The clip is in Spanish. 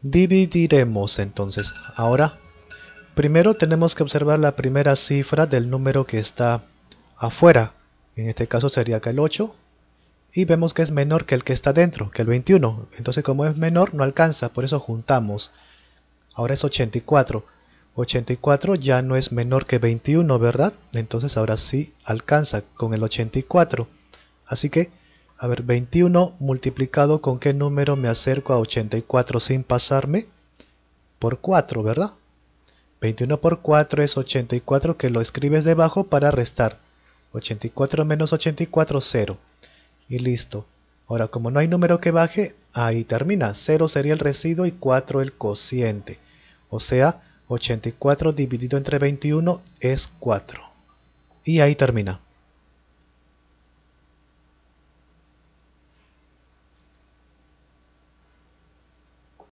Dividiremos entonces. Ahora, primero tenemos que observar la primera cifra del número que está afuera. En este caso sería acá el 8. Y vemos que es menor que el que está dentro, que el 21. Entonces como es menor no alcanza, por eso juntamos. Ahora es 84. 84 ya no es menor que 21, ¿verdad? Entonces ahora sí alcanza con el 84. Así que a ver, 21 multiplicado con qué número me acerco a 84 sin pasarme? Por 4, ¿verdad? 21 por 4 es 84 que lo escribes debajo para restar. 84 menos 84, 0. Y listo. Ahora, como no hay número que baje, ahí termina. 0 sería el residuo y 4 el cociente. O sea, 84 dividido entre 21 es 4. Y ahí termina.